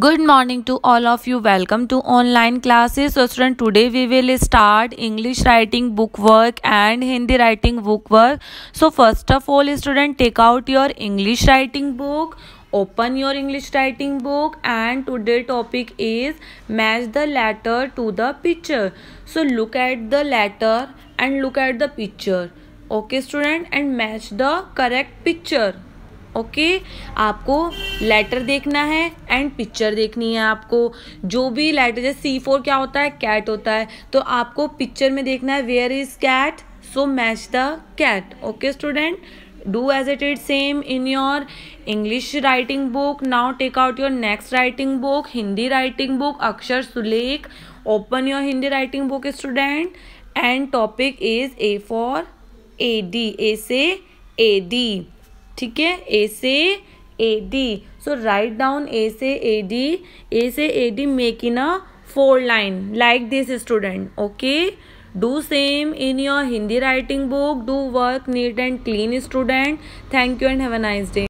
good morning to all of you welcome to online classes so student today we will start english writing book work and hindi writing book work so first of all student take out your english writing book open your english writing book and today topic is match the letter to the picture so look at the letter and look at the picture okay student and match the correct picture okay आपको letter देखना है and picture देखनी है आपको जो भी letter जैसे सी four क्या होता है कैट होता है तो आपको पिक्चर में देखना है where is cat so match the cat okay student do as it it same in your English writing book now take out your next writing book Hindi writing book अक्षर सुलेख open your Hindi writing book student and topic is A for A D A से A D ठीक है A से A D so write down A से A D A से A D make in a four line like this student okay do same in your Hindi writing book do work neat and clean student thank you and have a nice day